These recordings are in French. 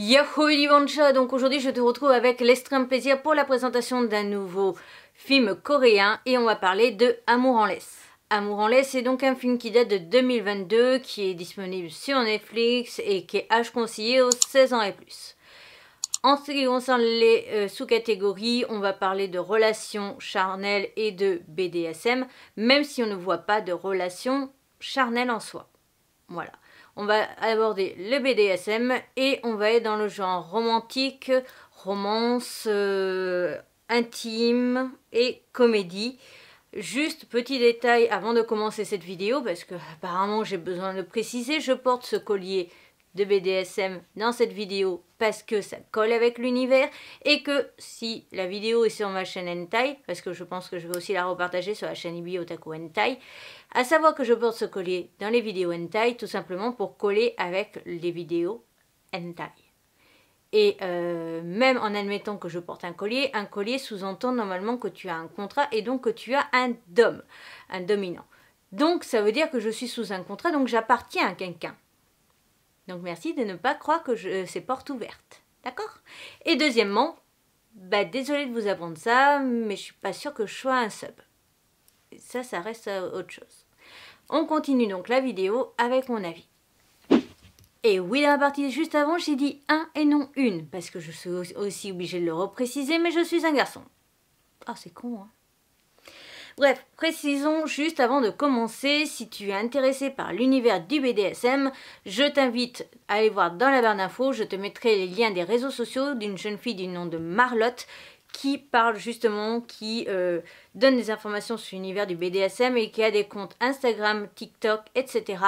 Yahoo Ivancha, donc aujourd'hui je te retrouve avec l'extrême plaisir pour la présentation d'un nouveau film coréen et on va parler de Amour en laisse. Amour en laisse est donc un film qui date de 2022, qui est disponible sur Netflix et qui est âge conseillé aux 16 ans et plus. En ce qui concerne les euh, sous-catégories, on va parler de relations charnelles et de BDSM, même si on ne voit pas de relations charnelles en soi. Voilà on va aborder le BDSM et on va être dans le genre romantique, romance, euh, intime et comédie. Juste petit détail avant de commencer cette vidéo parce que apparemment j'ai besoin de préciser, je porte ce collier BDSM dans cette vidéo parce que ça colle avec l'univers et que si la vidéo est sur ma chaîne Hentai, parce que je pense que je vais aussi la repartager sur la chaîne Ibi Otaku Hentai, à savoir que je porte ce collier dans les vidéos Hentai tout simplement pour coller avec les vidéos Hentai. Et euh, même en admettant que je porte un collier, un collier sous-entend normalement que tu as un contrat et donc que tu as un dom, un dominant. Donc ça veut dire que je suis sous un contrat, donc j'appartiens à quelqu'un. Donc merci de ne pas croire que je, euh, c'est porte ouverte. D'accord Et deuxièmement, bah désolé de vous apprendre ça, mais je suis pas sûre que je sois un sub. ça, ça reste euh, autre chose. On continue donc la vidéo avec mon avis. Et oui, dans la partie juste avant, j'ai dit un et non une, parce que je suis aussi obligée de le repréciser, mais je suis un garçon. Ah, c'est con, hein. Bref, précisons juste avant de commencer, si tu es intéressé par l'univers du BDSM, je t'invite à aller voir dans la barre d'infos, je te mettrai les liens des réseaux sociaux d'une jeune fille du nom de Marlotte qui parle justement, qui euh, donne des informations sur l'univers du BDSM et qui a des comptes Instagram, TikTok, etc.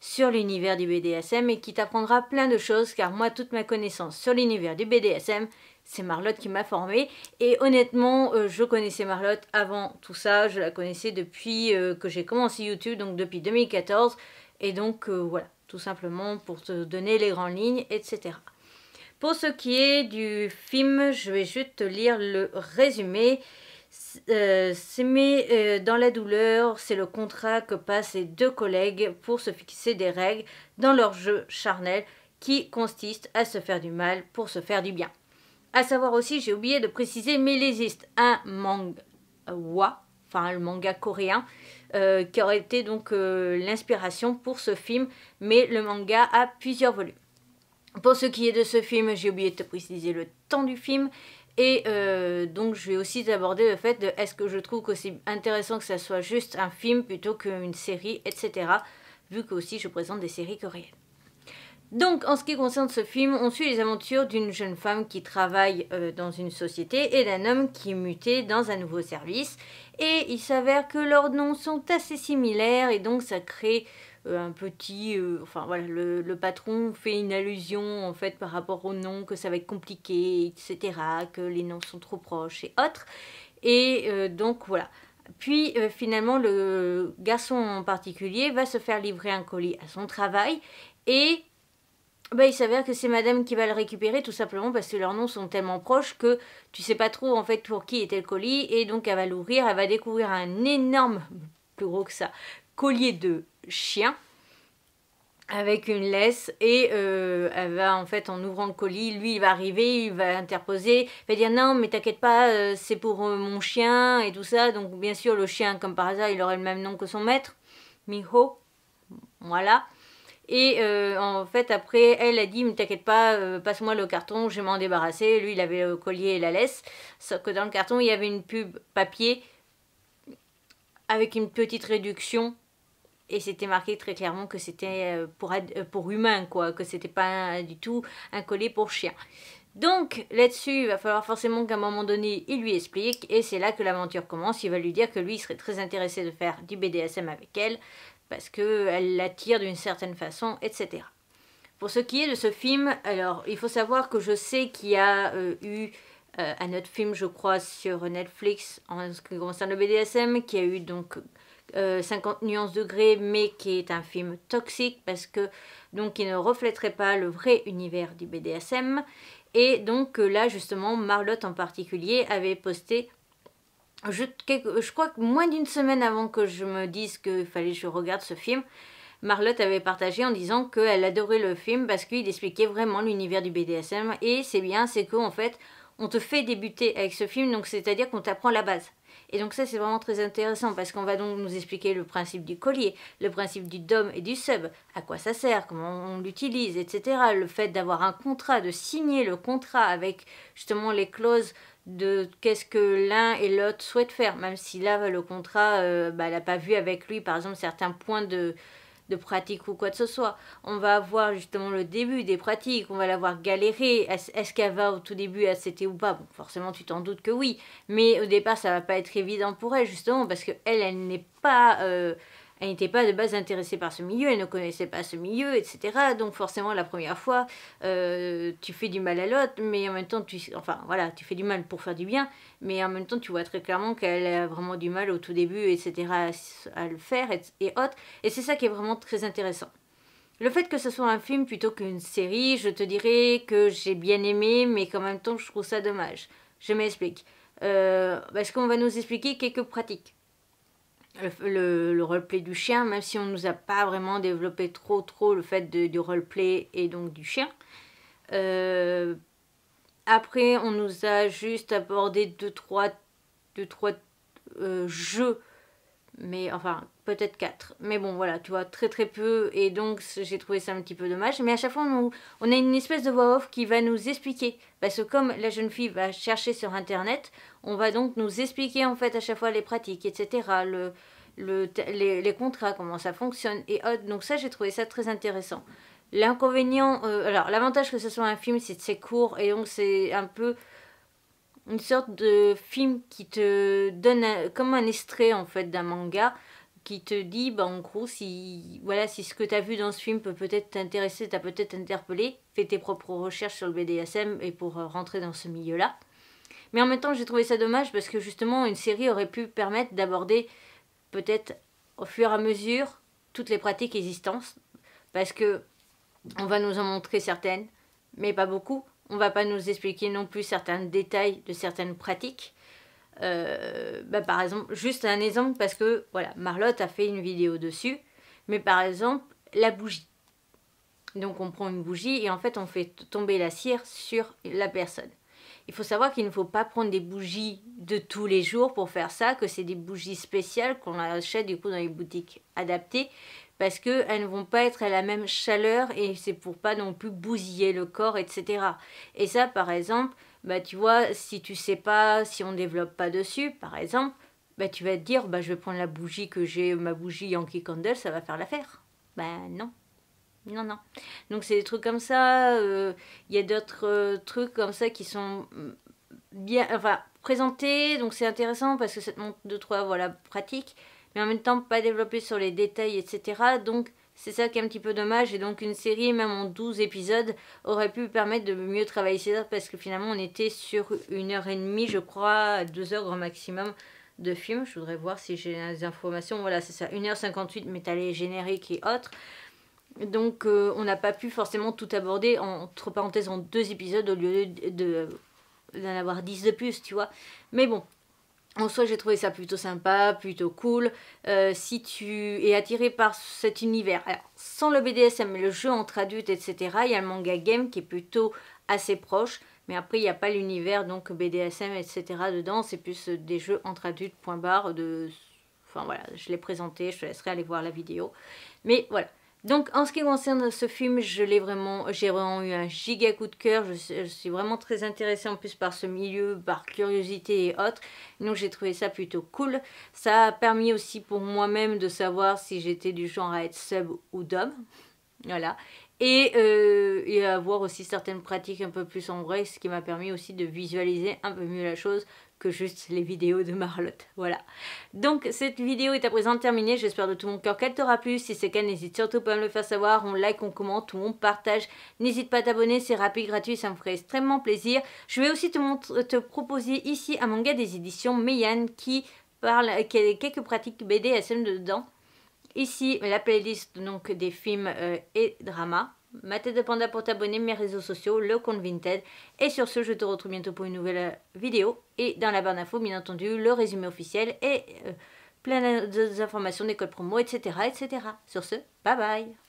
sur l'univers du BDSM et qui t'apprendra plein de choses car moi toute ma connaissance sur l'univers du BDSM c'est Marlotte qui m'a formée. Et honnêtement, euh, je connaissais Marlotte avant tout ça. Je la connaissais depuis euh, que j'ai commencé YouTube, donc depuis 2014. Et donc euh, voilà, tout simplement pour te donner les grandes lignes, etc. Pour ce qui est du film, je vais juste te lire le résumé. S'aimer dans la douleur, c'est le contrat que passent les deux collègues pour se fixer des règles dans leur jeu charnel qui consiste à se faire du mal pour se faire du bien. À savoir aussi, j'ai oublié de préciser, mais il existe un manga, enfin le manga coréen, euh, qui aurait été donc euh, l'inspiration pour ce film, mais le manga a plusieurs volumes. Pour ce qui est de ce film, j'ai oublié de préciser le temps du film. Et euh, donc je vais aussi aborder le fait de est-ce que je trouve aussi intéressant que ça soit juste un film plutôt qu'une série, etc. Vu que aussi je présente des séries coréennes. Donc, en ce qui concerne ce film, on suit les aventures d'une jeune femme qui travaille euh, dans une société et d'un homme qui est muté dans un nouveau service. Et il s'avère que leurs noms sont assez similaires et donc ça crée euh, un petit... Euh, enfin voilà, le, patron fait une allusion en fait par rapport aux noms, que ça va être compliqué, etc., que les noms sont trop proches et autres. Et donc voilà. Puis finalement, le garçon en particulier va se faire livrer un colis à son travail et bah, il s'avère que c'est madame qui va le récupérer tout simplement parce que leurs noms sont tellement proches que tu sais pas trop en fait pour qui était le colis et donc elle va l'ouvrir, elle va découvrir un énorme, plus gros que ça, collier de chien avec une laisse et euh, elle va en fait en ouvrant le colis, lui il va arriver, il va interposer, il va dire non mais t'inquiète pas euh, c'est pour euh, mon chien et tout ça donc bien sûr le chien comme par hasard il aurait le même nom que son maître, Miho, voilà et euh, en fait, après, elle a dit, ne t'inquiète pas, euh, passe-moi le carton, je vais m'en débarrasser. Lui, il avait le collier et la laisse. Sauf que dans le carton, il y avait une pub papier avec une petite réduction. Et c'était marqué très clairement que c'était euh, pour, pour humain, quoi. Que c'était pas du tout un collier pour chien. Donc là-dessus, il va falloir forcément qu'à un moment donné, il lui explique, et c'est là que l'aventure commence. Il va lui dire que lui, il serait très intéressé de faire du BDSM avec elle, parce qu'elle l'attire d'une certaine façon, etc. Pour ce qui est de ce film, alors il faut savoir que je sais qu'il y a euh, eu euh, un autre film, je crois, sur Netflix en ce qui concerne le BDSM, qui a eu donc 50 euh, nuances degrés, mais qui est un film toxique parce que donc il ne reflèterait pas le vrai univers du BDSM. Et donc là justement, Marlotte en particulier avait posté je, crois que moins d'une semaine avant que je me dise qu'il fallait que je regarde ce film, Marlotte avait partagé en disant qu'elle adorait le film parce qu'il expliquait vraiment l'univers du BDSM. Et c'est bien, c'est qu'en fait, on te fait débuter avec ce film, donc c'est-à-dire qu'on t'apprend la base. Et donc ça c'est vraiment très intéressant parce qu'on va donc nous expliquer le principe du collier, le principe du dom et du sub, à quoi ça sert, comment on l'utilise, etc. Le fait d'avoir un contrat, de signer le contrat avec justement les clauses de qu'est-ce que l'un et l'autre souhaitent faire, même si là, le contrat, euh, bah, elle n'a pas vu avec lui, par exemple, certains points de, de pratique ou quoi que ce soit. On va avoir justement le début des pratiques, on va la voir galérer. Est-ce qu'elle va au tout début à ou pas Bon, forcément, tu t'en doutes que oui. Mais au départ, ça va pas être évident pour elle, justement, parce que elle, elle n'est pas. Euh, elle n'était pas de base intéressée par ce milieu, elle ne connaissait pas ce milieu, etc. Donc forcément, la première fois, euh, tu fais du mal à l'autre, mais en même temps, tu, enfin voilà, tu fais du mal pour faire du bien, mais en même temps, tu vois très clairement qu'elle a vraiment du mal au tout début, etc. à, le faire et, et autres. Et c'est ça qui est vraiment très intéressant. Le fait que ce soit un film plutôt qu'une série, je te dirais que j'ai bien aimé, mais qu'en même temps, je trouve ça dommage. Je m'explique. Euh, parce qu'on va nous expliquer quelques pratiques le, le, roleplay du chien, même si on ne nous a pas vraiment développé trop trop le fait de, du roleplay et donc du chien. Euh, après, on nous a juste abordé deux trois, deux, trois euh, jeux mais enfin peut-être 4 mais bon voilà tu vois très très peu et donc j'ai trouvé ça un petit peu dommage mais à chaque fois on, on, a une espèce de voix off qui va nous expliquer parce que comme la jeune fille va chercher sur internet on va donc nous expliquer en fait à chaque fois les pratiques etc les, contrats comment ça fonctionne et autres donc ça j'ai trouvé ça très intéressant l'inconvénient euh, alors l'avantage que ce soit un film c'est que c'est court et donc c'est un peu une sorte de film qui te donne comme un extrait en fait d'un manga qui te dit bah en gros si voilà si ce que tu as vu dans ce film peut peut-être t'intéresser, t'a peut-être interpellé, fais tes propres recherches sur le BDSM et pour euh, rentrer dans ce milieu-là. Mais en même temps, j'ai trouvé ça dommage parce que justement une série aurait pu permettre d'aborder peut-être au fur et à mesure toutes les pratiques existantes parce que on va nous en montrer certaines mais pas beaucoup on va pas nous expliquer non plus certains détails de certaines pratiques. Euh, bah, par exemple, juste un exemple parce que voilà, Marlotte a fait une vidéo dessus, mais par exemple la bougie. Donc on prend une bougie et en fait on fait tomber la cire sur la personne. Il faut savoir qu'il ne faut pas prendre des bougies de tous les jours pour faire ça, que c'est des bougies spéciales qu'on achète du coup dans les boutiques adaptées parce qu'elles ne vont pas être à la même chaleur et c'est pour pas non plus bousiller le corps, etc. Et ça, par exemple, bah, tu vois, si tu sais pas, si on développe pas dessus, par exemple, bah, tu vas te dire, bah, je vais prendre la bougie que j'ai, ma bougie Yankee Candle, ça va faire l'affaire. Bah non. Non, non. Donc c'est des trucs comme ça. Euh, il y a d'autres euh, trucs comme ça qui sont mm, bien, enfin, présentés. Donc c'est intéressant parce que ça montre de trois voilà, pratique mais en même temps pas développé sur les détails, etc. Donc c'est ça qui est un petit peu dommage. Et donc une série, même en 12 épisodes, aurait pu permettre de mieux travailler ces heures parce que finalement on était sur une heure et demie, je crois, deux heures au maximum de film. Je voudrais voir si j'ai des informations. Voilà, c'est ça, 1h58, mais t'as les génériques et autres. Donc euh, on n'a pas pu forcément tout aborder, entre parenthèses, en deux épisodes au lieu de d'en avoir 10 de plus, tu vois. Mais bon, en soi, j'ai trouvé ça plutôt sympa, plutôt cool. Euh, si tu es attiré par cet univers, alors sans le BDSM, le jeu en adultes, etc., il y a le manga game qui est plutôt assez proche. Mais après, il n'y a pas l'univers, donc BDSM, etc. dedans. C'est plus euh, des jeux en adultes, point barre. De... Enfin voilà, je l'ai présenté, je te laisserai aller voir la vidéo. Mais voilà. Donc en ce qui concerne ce film, je l'ai vraiment, j'ai vraiment eu un giga coup de cœur. Je, suis vraiment très intéressée en plus par ce milieu, par curiosité et autres. Donc j'ai trouvé ça plutôt cool. Ça a permis aussi pour moi-même de savoir si j'étais du genre à être sub ou dom. Voilà. Et, euh, et avoir aussi certaines pratiques un peu plus en vrai, ce qui m'a permis aussi de visualiser un peu mieux la chose juste les vidéos de Marlotte. Voilà. Donc cette vidéo est à présent terminée. J'espère de tout mon cœur qu'elle t'aura plu. Si c'est le cas, n'hésite surtout pas à me le faire savoir. On like, on commente ou on partage. N'hésite pas à t'abonner, c'est rapide, gratuit, ça me ferait extrêmement plaisir. Je vais aussi te, proposer ici un manga des éditions Meian qui parle qui a quelques pratiques BDSM dedans. Ici, la playlist donc des films euh, et dramas ma tête de panda pour t'abonner, mes réseaux sociaux, le compte Et sur ce, je te retrouve bientôt pour une nouvelle euh, vidéo. Et dans la barre d'infos, bien entendu, le résumé officiel et euh, plein d'informations, des codes promo, etc., etc. Sur ce, bye bye